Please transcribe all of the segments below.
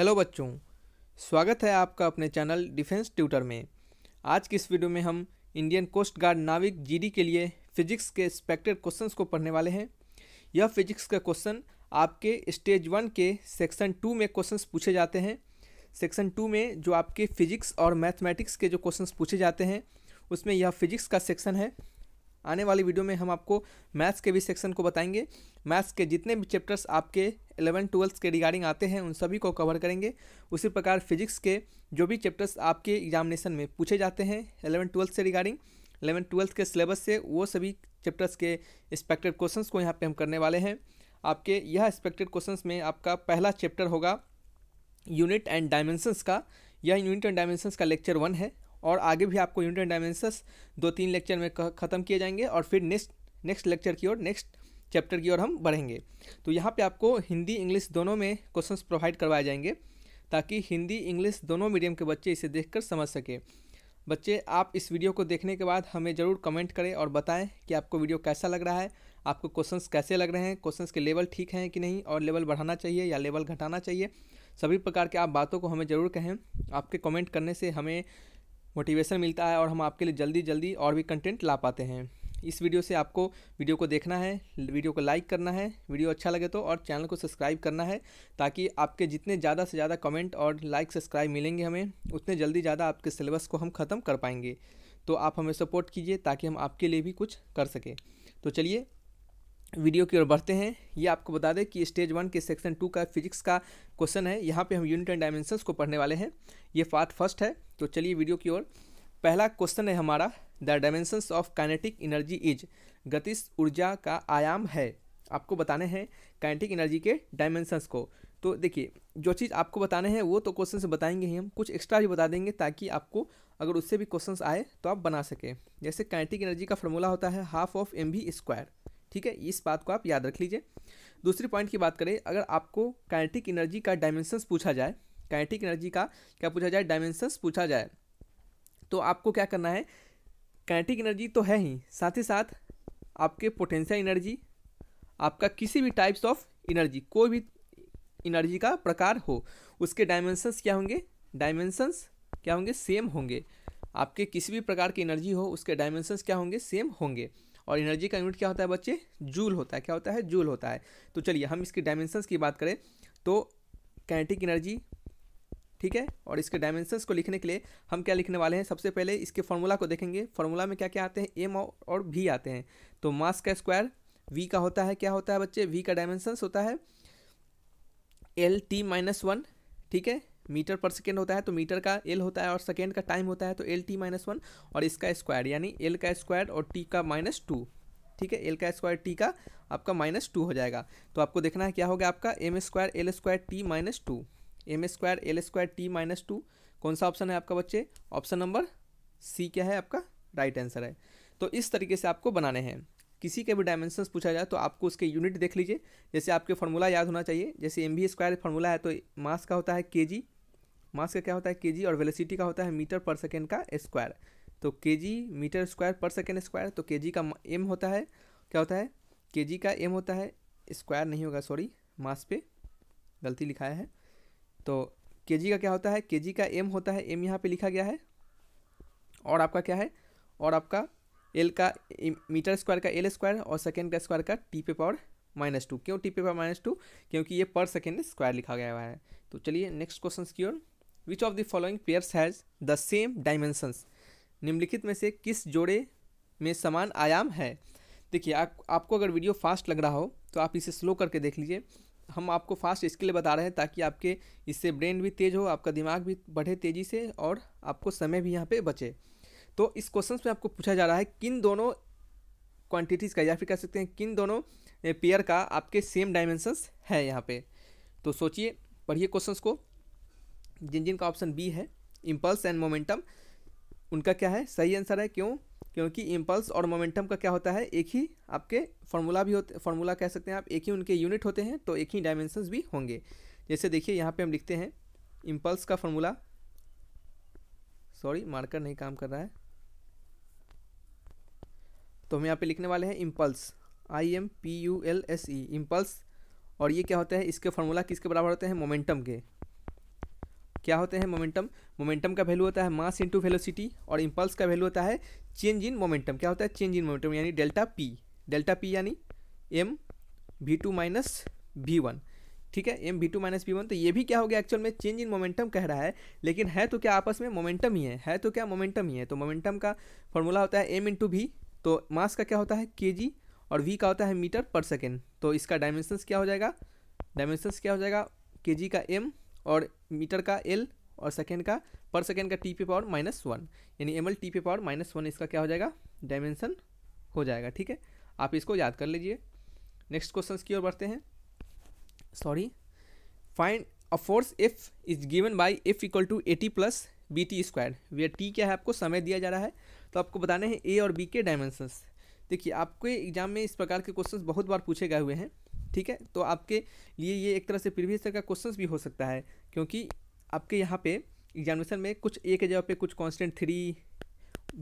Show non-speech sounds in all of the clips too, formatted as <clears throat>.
hello बच्चों स्वागत है आपका अपने चैनल डिफेंस ट्यूटर में आज की इस वीडियो में हम इंडियन कोस्ट गार्ड नाविक जीडी के लिए फिजिक्स के एक्सपेक्टेड क्वेश्चंस को पढ़ने वाले हैं यह फिजिक्स का क्वेश्चन आपके स्टेज वन के सेक्शन टू में क्वेश्चंस पूछे जाते हैं सेक्शन टू में जो आपके फिजिक्स और मैथमेटिक्स के जो क्वेश्चन पूछे जाते हैं उसमें यह फिजिक्स का सेक्शन है आने वाली वीडियो में हम आपको मैथ्स के भी सेक्शन को बताएंगे मैथ्स के जितने भी चैप्टर्स आपके एलेवन ट्वेल्थ के रिगार्डिंग आते हैं उन सभी को कवर करेंगे उसी प्रकार फिजिक्स के जो भी चैप्टर्स आपके एग्जामिनेशन में पूछे जाते हैं एलेवन ट्वेल्थ से रिगार्डिंग एलेवन ट्वेल्थ के सिलेबस से वो सभी चैप्टर्स के एक्सपेक्टेड क्वेश्चंस को यहाँ पे हम करने वाले हैं आपके यह एक्सपेक्टेड क्वेश्चंस में आपका पहला चैप्टर होगा यूनिट एंड डायमेंशंस का यह यूनिट एंड डायमेंशंस का लेक्चर वन है और आगे भी आपको यूनिट एंड डायमेंशंस दो तीन लेक्चर में ख़त्म किए जाएंगे और फिर नेक्स्ट नेक्स्ट लेक्चर की ओर नेक्स्ट चैप्टर की ओर हम बढ़ेंगे तो यहाँ पे आपको हिंदी इंग्लिश दोनों में क्वेश्चंस प्रोवाइड करवाए जाएंगे ताकि हिंदी इंग्लिश दोनों मीडियम के बच्चे इसे देख समझ सकें बच्चे आप इस वीडियो को देखने के बाद हमें ज़रूर कमेंट करें और बताएँ कि आपको वीडियो कैसा लग रहा है आपको क्वेश्चंस कैसे लग रहे हैं क्वेश्चंस के लेवल ठीक हैं कि नहीं और लेवल बढ़ाना चाहिए या लेवल घटाना चाहिए सभी प्रकार के आप बातों को हमें ज़रूर कहें आपके कमेंट करने से हमें मोटिवेशन मिलता है और हम आपके लिए जल्दी जल्दी और भी कंटेंट ला पाते हैं इस वीडियो से आपको वीडियो को देखना है वीडियो को लाइक करना है वीडियो अच्छा लगे तो और चैनल को सब्सक्राइब करना है ताकि आपके जितने ज़्यादा से ज़्यादा कमेंट और लाइक सब्सक्राइब मिलेंगे हमें उतने जल्दी ज़्यादा आपके सिलेबस को हम ख़त्म कर पाएंगे तो आप हमें सपोर्ट कीजिए ताकि हम आपके लिए भी कुछ कर सकें तो चलिए वीडियो की ओर बढ़ते हैं ये आपको बता दें कि स्टेज वन के सेक्शन टू का फिजिक्स का क्वेश्चन है यहाँ पे हम यूनिट एंड डायमेंशंस को पढ़ने वाले हैं ये पार्ट फर्स्ट है तो चलिए वीडियो की ओर पहला क्वेश्चन है हमारा the dimensions of kinetic energy is गतिश ऊर्जा का आयाम है आपको बताने हैं काइनेटिक एनर्जी के डायमेंशंस को तो देखिए जो चीज़ आपको बताने हैं वो तो क्वेश्चन से बताएंगे ही हम कुछ एक्स्ट्रा भी बता देंगे ताकि आपको अगर उससे भी क्वेश्चन आए तो आप बना सकें जैसे काइनेटिक एनर्जी का फॉर्मूला होता है हाफ ऑफ एम स्क्वायर ठीक है इस बात को आप याद रख लीजिए दूसरी पॉइंट की बात करें अगर आपको काइनेटिक एनर्जी का डायमेंशंस पूछा जाए काइनेटिक एनर्जी का क्या पूछा जाए डायमेंशंस पूछा जाए तो आपको क्या करना है काइनेटिक एनर्जी तो है ही साथ ही साथ आपके पोटेंशियल एनर्जी आपका किसी भी टाइप्स ऑफ एनर्जी कोई भी एनर्जी का प्रकार हो उसके डायमेंशंस क्या होंगे डायमेंशंस क्या होंगे सेम होंगे आपके किसी भी प्रकार की एनर्जी हो उसके डायमेंशंस क्या होंगे सेम होंगे और एनर्जी का यूनिट क्या होता है बच्चे जूल होता है क्या होता है जूल होता है तो चलिए हम इसके डायमेंशंस की बात करें तो कैनेटिक एनर्जी ठीक है और इसके डायमेंशंस को लिखने के लिए हम क्या लिखने वाले हैं सबसे पहले इसके फॉर्मूला को देखेंगे फॉर्मूला में क्या क्या आते हैं एम और भी आते हैं तो मास का स्क्वायर वी का होता है क्या होता है बच्चे वी का डायमेंशंस होता है एल टी माइनस वन ठीक है मीटर पर सेकेंड होता है तो मीटर का एल होता है और सेकेंड का टाइम होता है तो एल टी माइनस वन और इसका स्क्वायर यानी एल का स्क्वायर और टी का माइनस टू ठीक है एल का स्क्वायर टी का आपका माइनस टू हो जाएगा तो आपको देखना है क्या होगा आपका M square L square T minus two M square L square T minus two कौन सा ऑप्शन है आपका बच्चे ऑप्शन नंबर सी क्या है आपका राइट आंसर है तो इस तरीके से आपको बनाने हैं किसी के भी डायमेंशंस पूछा जाए तो आपको उसके यूनिट देख लीजिए जैसे आपके फॉर्मूला याद होना चाहिए जैसे एम बी स्क्वायर फॉर्मूला है तो मास का होता है के जी मास का क्या होता है के और वेलोसिटी का होता है मीटर पर सेकेंड का स्क्वायर तो के मीटर स्क्वायर पर सेकेंड स्क्वायर तो के का एम होता है क्या होता है के का एम होता है स्क्वायर नहीं होगा सॉरी मास पे गलती लिखाया है तो के का क्या होता है के का एम होता है एम यहाँ पे लिखा गया है और आपका क्या है और आपका एल का मीटर स्क्वायर का एल स्क्वायर और सेकेंड का स्क्वायर का टी पे पावर माइनस टू क्यों टी पे पावर माइनस टू क्योंकि ये पर सेकेंड स्क्वायर लिखा गया हुआ है तो चलिए नेक्स्ट क्वेश्चन की ओर which of the following pairs has the same dimensions निम्नलिखित में से किस जोड़े में समान आयाम है देखिए आप आपको अगर वीडियो फास्ट लग रहा हो तो आप इसे स्लो करके देख लीजिए हम आपको फास्ट इसके लिए बता रहे हैं ताकि आपके इससे ब्रेन भी तेज़ हो आपका दिमाग भी बढ़े तेज़ी से और आपको समय भी यहाँ पे बचे तो इस क्वेश्चन में आपको पूछा जा रहा है किन दोनों क्वांटिटीज़ का या फिर कह सकते हैं किन दोनों पेयर का आपके सेम डायमेंशंस है यहाँ पे तो सोचिए पढ़िए क्वेश्चन को जिन जिन का ऑप्शन बी है इम्पल्स एंड मोमेंटम उनका क्या है सही आंसर है क्यों क्योंकि इम्पल्स और मोमेंटम का क्या होता है एक ही आपके फार्मूला भी होते फार्मूला कह सकते हैं आप एक ही उनके यूनिट होते हैं तो एक ही डायमेंशंस भी होंगे जैसे देखिए यहाँ पे हम लिखते हैं इम्पल्स का फार्मूला सॉरी मार्कर नहीं काम कर रहा है तो हम यहाँ पे लिखने वाले हैं impulse I M P U L S E impulse और ये क्या होता है इसके फार्मूला किसके बराबर होते हैं मोमेंटम के क्या होते हैं मोमेंटम मोमेंटम का वैल्यू होता है मास इंटू वेलोसिटी और इम्पल्स का वैल्यू होता है चेंज इन मोमेंटम क्या होता है चेंज इन मोमेंटम यानी डेल्टा पी डेल्टा पी यानी M V two minus V one ठीक है M V two minus V one तो ये भी क्या हो गया एक्चुअल में चेंज इन मोमेंटम कह रहा है लेकिन है तो क्या आपस में मोमेंटम ही है है तो क्या मोमेंटम ही है तो मोमेंटम का फॉर्मूला होता है एम इंटू वी तो मास का क्या होता है के जी और वी का होता है मीटर पर सेकेंड तो इसका डायमेंशंस क्या हो जाएगा डायमेंशंस क्या हो जाएगा के जी का एम और मीटर का एल और सेकेंड का पर सेकेंड का टी पे पावर माइनस वन यानी एम एल टी पे पावर माइनस वन इसका क्या हो जाएगा डायमेंसन हो जाएगा ठीक है आप इसको याद कर लीजिए नेक्स्ट क्वेश्चन की ओर बढ़ते हैं sorry find a force F is given by F equal to A T plus B T square where T क्या है आपको समय दिया जा रहा है तो आपको बताने हैं ए और बी के डायमेंशंस देखिए आपके एग्जाम में इस प्रकार के क्वेश्चंस बहुत बार पूछे गए हुए हैं ठीक है तो आपके लिए ये एक तरह से प्रीवियस ईयर का क्वेश्चन भी हो सकता है क्योंकि आपके यहाँ पे एग्जामिनेशन में कुछ ए के जगह पे कुछ कांस्टेंट थ्री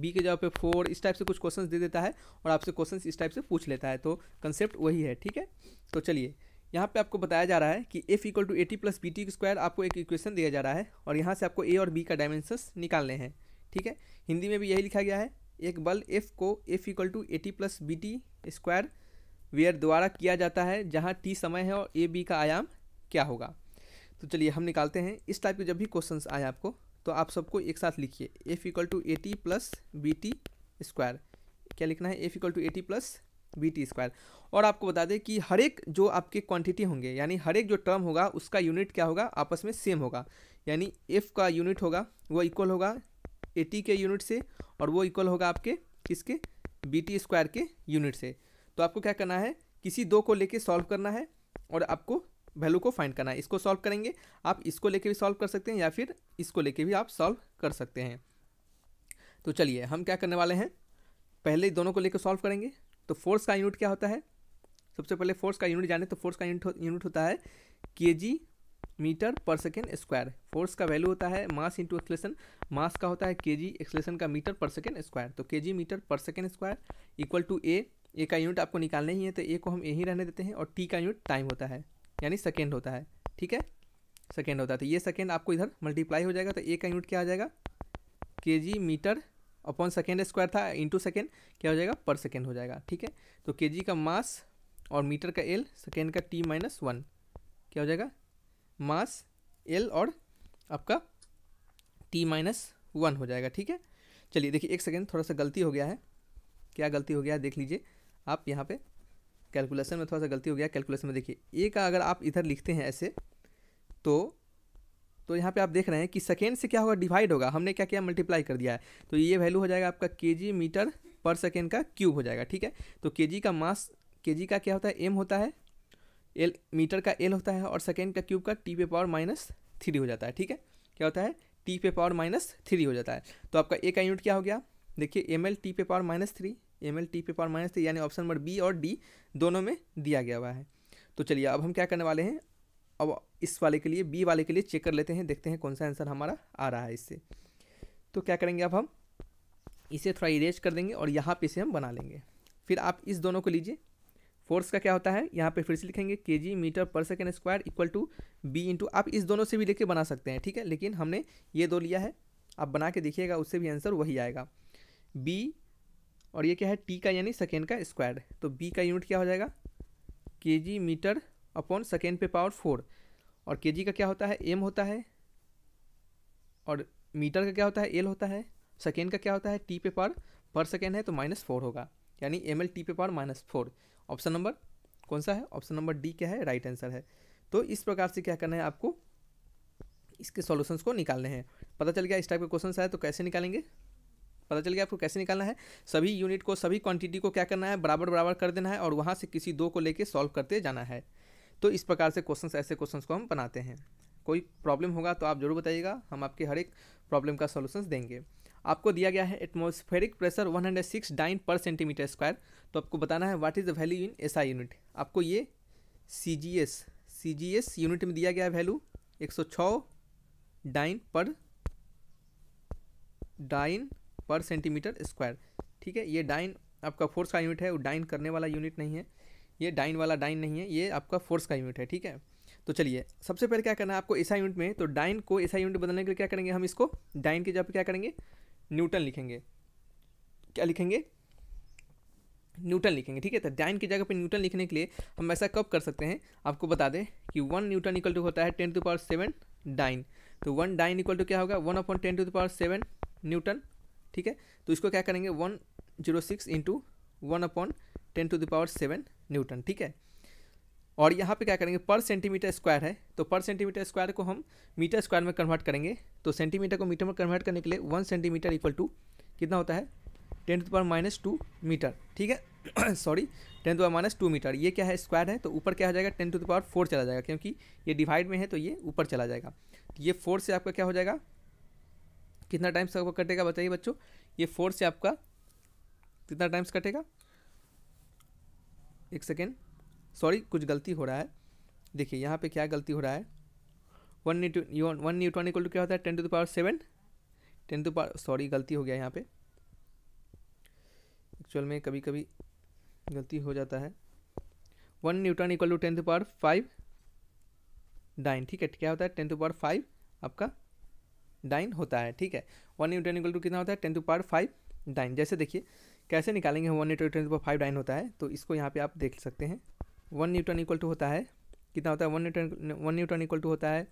बी के जगह पे फोर इस टाइप से कुछ क्वेश्चंस दे देता है और आपसे क्वेश्चंस इस टाइप से पूछ लेता है तो कंसेप्ट वही है ठीक है तो चलिए यहाँ पे आपको बताया जा रहा है कि F equal to A T plus B T square आपको एक इक्वेशन दिया जा रहा है और यहाँ से आपको ए और बी का डायमेंशंस निकालने हैं ठीक है हिंदी में भी यही लिखा गया है एक बल एफ को F equal to A T plus B T square where द्वारा किया जाता है जहाँ टी समय है और ए बी का आयाम क्या होगा तो चलिए हम निकालते हैं इस टाइप के जब भी क्वेश्चन आए आपको तो आप सबको एक साथ लिखिए F equal to A T plus B T square क्या लिखना है F equal to A T plus B T square और आपको बता दें कि हर एक जो आपके क्वांटिटी होंगे यानी हर एक जो टर्म होगा उसका यूनिट क्या होगा आपस में सेम होगा यानी एफ़ का यूनिट होगा वो इक्वल होगा ए टी के यूनिट से और वो इक्वल होगा आपके किसके बी टी स्क्वायर के यूनिट से तो आपको क्या करना है किसी दो को लेके सॉल्व करना है और आपको वैल्यू को फाइंड करना है इसको सॉल्व करेंगे आप इसको लेके भी सॉल्व कर सकते हैं या फिर इसको लेके भी आप सॉल्व कर सकते हैं तो चलिए हम क्या करने वाले हैं पहले दोनों को लेकर सॉल्व करेंगे तो फोर्स का यूनिट क्या होता है सबसे पहले फोर्स का यूनिट जाने तो फोर्स का यूनिट यूनिट होता है K G meter per second square force का वैल्यू होता है मास इंटू एक्सलेशन मास का होता है के जी एक्सलेशन का मीटर पर सेकेंड स्क्वायर तो K G meter per second square equal to A A का यूनिट आपको निकालना ही है तो ए को हम यहीं रहने देते हैं और टी का यूनिट टाइम होता है यानी सेकेंड होता है ठीक है सेकेंड होता है तो ये सेकेंड आपको इधर मल्टीप्लाई हो जाएगा तो ए का यूनिट क्या आ जाएगा K G meter upon second square था इंटू सेकेंड क्या हो जाएगा पर सेकेंड हो जाएगा ठीक है तो के जी का मास और मीटर का एल सेकेंड का टी माइनस वन क्या हो जाएगा मास एल और आपका टी माइनस वन हो जाएगा ठीक है चलिए देखिए एक सेकेंड थोड़ा सा गलती हो गया है क्या गलती हो गया है देख लीजिए आप यहाँ पे कैलकुलेशन में थोड़ा सा गलती हो गया कैलकुलेशन में देखिए ए का अगर आप इधर लिखते हैं ऐसे तो तो यहाँ पे आप देख रहे हैं कि सेकेंड से क्या होगा डिवाइड होगा हमने क्या किया मल्टीप्लाई कर दिया है तो ये वैल्यू हो जाएगा आपका के मीटर पर सेकेंड का क्यूब हो जाएगा ठीक है तो के का मास के का क्या होता है एम होता है एल मीटर का एल होता है और सेकेंड का क्यूब का टी पे पावर माइनस थ्री हो जाता है ठीक है क्या होता है टी पे पावर माइनस थ्री हो जाता है तो आपका ए का यूनिट क्या हो गया देखिए एम एल टी पे power minus three M L T पे पावर माइनस थ्री यानी ऑप्शन नंबर बी और डी दोनों में दिया गया हुआ है तो चलिए अब हम क्या करने वाले हैं अब इस वाले के लिए बी वाले के लिए चेक कर लेते हैं देखते हैं कौन सा आंसर हमारा आ रहा है इससे तो क्या करेंगे अब हम इसे थोड़ा इरेज कर देंगे और यहाँ पे इसे हम बना लेंगे फिर आप इस दोनों को लीजिए फोर्स का क्या होता है यहाँ पे फिर से लिखेंगे K G meter per second square equal to B into आप इस दोनों से भी लेके बना सकते हैं ठीक है लेकिन हमने ये दो लिया है आप बना के देखिएगा उससे भी आंसर वही आएगा बी और ये क्या है टी का यानी सेकेंड का स्क्वायर तो बी का यूनिट क्या हो जाएगा K G meter upon second पे पावर फोर और के जी का क्या होता है एम होता है और मीटर का क्या होता है एल होता है सेकेंड का क्या होता है टी पे पावर पर सेकेंड है तो माइनस फोर होगा यानी एम एल टी पे power minus four option number कौन सा है ऑप्शन नंबर डी क्या है राइट आंसर है तो इस प्रकार से क्या करना है आपको इसके सॉल्यूशंस को निकालने हैं पता चल गया इस टाइप के क्वेश्चन आए तो कैसे निकालेंगे पता चल गया आपको कैसे निकालना है सभी यूनिट को सभी क्वांटिटी को क्या करना है बराबर बराबर कर देना है और वहाँ से किसी दो को लेके सॉल्व करते जाना है तो इस प्रकार से क्वेश्चंस ऐसे क्वेश्चंस को हम बनाते हैं कोई प्रॉब्लम होगा तो आप जरूर बताइएगा हम आपके हर एक प्रॉब्लम का सोल्यूशन देंगे आपको दिया गया है atmospheric pressure one dyne per centimeter square तो आपको बताना है what is the value in S unit आपको ये C G S C G S unit में दिया गया है वैल्यू एक डाइन पर डाइन पर सेंटीमीटर स्क्वायर ठीक है ये डाइन आपका फोर्स का यूनिट है वो डाइन करने वाला यूनिट नहीं है ये डाइन वाला डाइन नहीं है ये आपका फोर्स का यूनिट है ठीक है तो चलिए सबसे पहले क्या करना है आपको ऐसा यूनिट में तो डाइन को ऐसा यूनिट बदलने के लिए क्या करेंगे हम इसको डाइन के जगह पर क्या करेंगे न्यूटन लिखेंगे क्या लिखेंगे न्यूटन लिखेंगे ठीक है तो डाइन की जगह पे न्यूटन लिखने के लिए हम ऐसा कब कर सकते हैं आपको बता दें कि वन न्यूटन इक्वल टू होता है ten to power seven dyne तो वन डाइन इक्वल टू क्या होगा one upon ten to the power seven newton ठीक है तो इसको क्या करेंगे one zero six into one upon ten to the power seven newton ठीक है और यहाँ पे क्या करेंगे पर सेंटीमीटर स्क्वायर है तो पर सेंटीमीटर स्क्वायर को हम मीटर स्क्वायर में कन्वर्ट करेंगे तो सेंटीमीटर को मीटर में कन्वर्ट करने के लिए वन सेंटीमीटर इक्वल टू कितना होता है ten to power minus two meter ठीक है sorry <clears throat> ten to power minus two meter ये क्या है स्क्वायर है तो ऊपर क्या हो जाएगा ten to the power four चला जाएगा क्योंकि ये डिवाइड में है तो ये ऊपर चला जाएगा तो ये फोर से आपका क्या हो जाएगा कितना टाइम्स आपका कटेगा बताइए बच्चों ये फोर से आपका कितना टाइम्स कटेगा एक सेकेंड सॉरी कुछ गलती हो रहा है देखिए यहाँ पे क्या गलती हो रहा है one newton one newton equal to क्या होता है ten to the power seven ten to power sorry गलती हो गया यहाँ पे एक्चुअल में कभी कभी गलती हो जाता है one newton equal to ten to power five dyne ठीक है क्या होता है टेन टू पावर फाइव आपका डाइन होता है ठीक है वन न्यूटन इक्वल टू कितना होता है ten to power five dyne जैसे देखिए कैसे निकालेंगे one into ten to five dyne होता है तो इसको यहाँ पे आप देख सकते हैं वन न्यूटन इक्वल टू होता है कितना होता है one newton one newton equal to होता है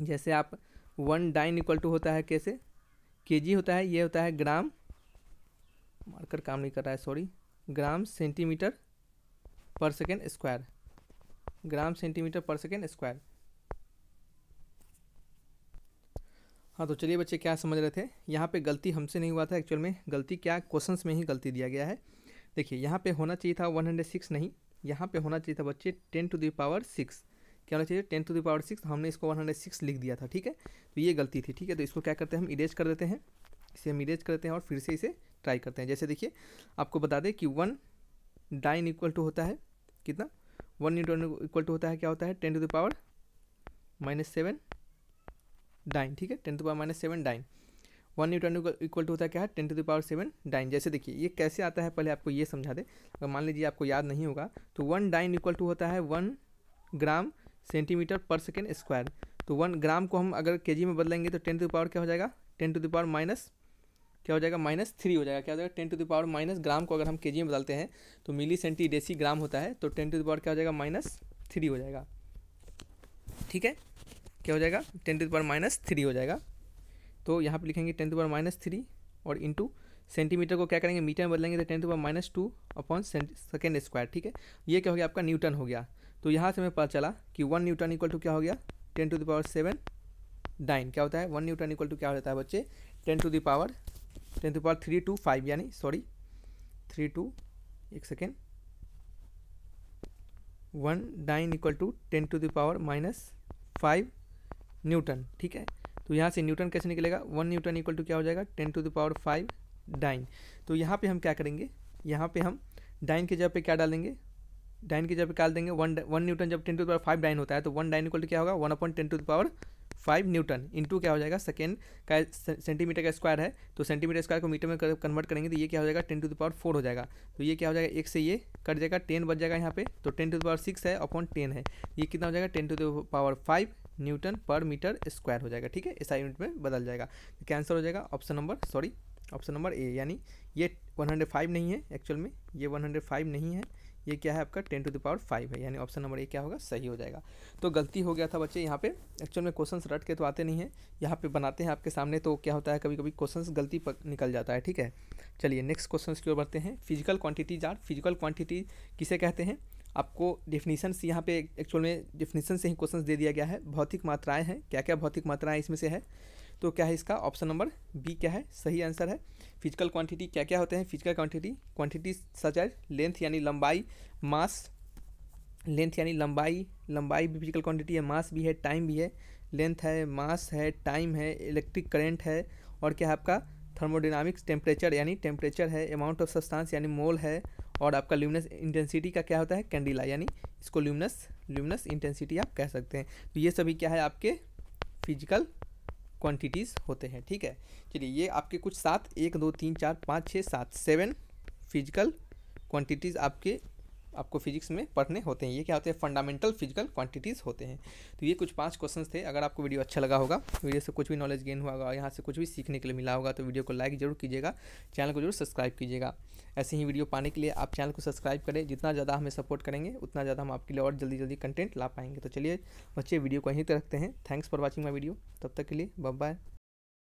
जैसे आप वन डाइन इक्वल टू होता है कैसे जी होता है ये होता है ग्राम मार्कर काम नहीं कर रहा है sorry gram centimeter per second square gram centimeter per second square हाँ तो चलिए बच्चे क्या समझ रहे थे यहाँ पे गलती हमसे नहीं हुआ था एक्चुअल में गलती क्या क्वेश्चंस में ही गलती दिया गया है देखिए यहाँ पे होना चाहिए था 106 नहीं यहाँ पे होना चाहिए था बच्चे 10 टू द पावर सिक्स क्या होना चाहिए 10 टू द पावर सिक्स हमने इसको 106 लिख दिया था ठीक है तो ये गलती थी ठीक है तो इसको क्या करते हैं हम इरेज कर देते हैं इसे हम इरेज करते हैं और फिर से इसे ट्राई करते हैं जैसे देखिए आपको बता दें कि वन डाइन इक्वल टू होता है कितना वन न्यूटन इक्वल टू होता है क्या होता है ten to the power minus seven dyne ठीक है ten to power minus seven dyne one newton equal to होता है क्या है ten to the power seven dyne जैसे देखिए ये कैसे आता है पहले आपको ये समझा दे अगर मान लीजिए आपको याद नहीं होगा तो वन डाइन इक्वल टू होता है one gram centimeter per second square तो वन ग्राम को हम अगर के में बदलेंगे तो टेन टू द पावर क्या हो जाएगा ten to the power minus क्या हो जाएगा माइनस थ्री हो जाएगा क्या हो जाएगा ten to the power minus gram को अगर हम के में बदलते हैं तो मिली सेंटी डेसी ग्राम होता है तो टेन टू द पावर क्या हो जाएगा माइनस थ्री हो जाएगा ठीक है क्या हो जाएगा ten to power minus three हो जाएगा तो यहाँ पे लिखेंगे ten to power minus three और इंटू सेंटीमीटर को क्या करेंगे मीटर में बदलेंगे तो ten to power minus two upon second square ठीक है ये क्या हो गया आपका न्यूटन हो गया तो यहाँ से हमें पता चला कि वन न्यूटन इक्वल टू क्या हो गया ten to the power seven nine क्या होता है वन न्यूटन इक्वल टू क्या हो जाता है बच्चे ten to the power ten to power three two five यानी सॉरी थ्री टू एक second one nine equal to ten to the power minus five newton ठीक है तो यहाँ से न्यूटन कैसे निकलेगा वन न्यूटन इक्वल टू क्या हो जाएगा ten to the power five dyne तो यहाँ पे हम क्या करेंगे यहाँ पे हम डाइन के जगह पे क्या डालेंगे डाइन की जगह पे क्या देंगे वन वन न्यूटन जब ten to the power five dyne होता है तो वन डाइन इक्वल टू क्या होगा one upon ten to the power five newton into क्या हो जाएगा सेकेंड का सेंटीमीटर का स्क्वायर है तो सेंटीमीटर स्क्वायर को मीटर में कन्वर्ट करेंगे तो ये क्या हो जाएगा ten to the power four हो जाएगा तो ये क्या हो जाएगा एक से ये कट जाएगा टेन बच जाएगा यहाँ पे तो ten to the power six है अपॉन टेन है ये कितना हो जाएगा ten to the power five newton per meter square हो जाएगा ठीक है एसआई यूनिट में बदल जाएगा कैंसर हो जाएगा option number sorry option number A यानी ये 105 नहीं है एक्चुअल में ये 105 नहीं है ये क्या है आपका ten to the power five है यानी ऑप्शन नंबर ए क्या होगा सही हो जाएगा तो गलती हो गया था बच्चे यहाँ पे एक्चुअल में क्वेश्चन रट के तो आते नहीं हैं यहाँ पे बनाते हैं आपके सामने तो क्या होता है कभी कभी क्वेश्चन गलती पर निकल जाता है ठीक है चलिए नेक्स्ट क्वेश्चन की ओर बढ़ते हैं physical quantities are physical quantity किसे कहते हैं आपको से यहाँ पे एक्चुअल में डिफिनीसन से ही क्वेश्चन दे दिया गया है भौतिक मात्राएँ हैं क्या क्या भौतिक मात्राएँ इसमें से है तो क्या है इसका ऑप्शन नंबर बी क्या है सही आंसर है फिजिकल क्वांटिटी क्या क्या होते हैं physical quantity quantity such as length यानी लंबाई मास लेंथ यानी लंबाई लंबाई भी फिजिकल क्वांटिटी है मास भी है टाइम भी है लेंथ है मास है टाइम है इलेक्ट्रिक करंट है और क्या है आपका थर्मोडिनामिक्स टेम्परेचर यानी टेम्परेचर है अमाउंट ऑफ सब्सटेंस यानी मोल है और आपका ल्यूमिनस इंटेंसिटी का क्या होता है कैंडिला यानी इसको ल्यूमिनस ल्यूमिनस इंटेंसिटी आप कह सकते हैं तो ये सभी क्या है आपके फिजिकल क्वांटिटीज़ होते हैं ठीक है चलिए ये आपके कुछ सात एक दो तीन चार पाँच छः सात सेवन फिजिकल क्वांटिटीज़ आपके आपको फिजिक्स में पढ़ने होते हैं ये क्या होते हैं फंडामेंटल फिजिकल क्वांटिटीज़ होते हैं तो ये कुछ पांच क्वेश्चंस थे अगर आपको वीडियो अच्छा लगा होगा वीडियो से कुछ भी नॉलेज गेन हुआ होगा यहाँ से कुछ भी सीखने के लिए मिला होगा तो वीडियो को लाइक जरूर कीजिएगा चैनल को जरूर सब्सक्राइब कीजिएगा ऐसे ही वीडियो पाने के लिए आप चैनल को सब्सक्राइब करें जितना ज़्यादा हमें सपोर्ट करेंगे उतना ज़्यादा हम आपके लिए और जल्दी जल्दी कंटेंट ला पाएंगे तो चलिए बच्चे वीडियो को यहीं तक रखते हैं thanks for watching my video तब तक के लिए बाय